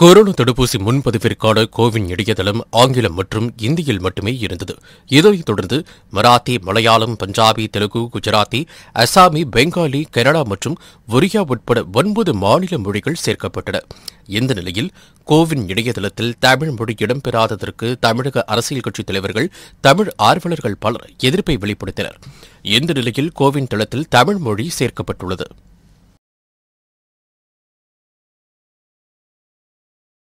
corona தடுப்பூசி முன்பதிவிற்கான CoWIN இணையதளம் ஆங்கிலம் மற்றும் இந்தியில் மட்டுமே இருந்தது இதனைத் தொடர்ந்து மராத்தி மலையாளம் பஞ்சாபி தெலுங்கு குஜராத்தி அசாமி பெங்காலி கனடா மற்றும் ஒரியா உட்பட ஒன்பது மாநில மொழிகள் சேர்க்கப்பட்டன இந்த நிலையில் கோவின் இணையதளத்தில் தமிழ் மொழி இடம்பெறாததற்கு தமிழக அரசியல் கட்சித் தலைவர்கள் தமிழ் ஆர்வலர்கள் பலர் எதிர்ப்பை வெளிப்படுத்தினர் இந்த நிலையில் கோவின் தளத்தில் தமிழ் மொழி சேர்க்கப்பட்டுள்ளது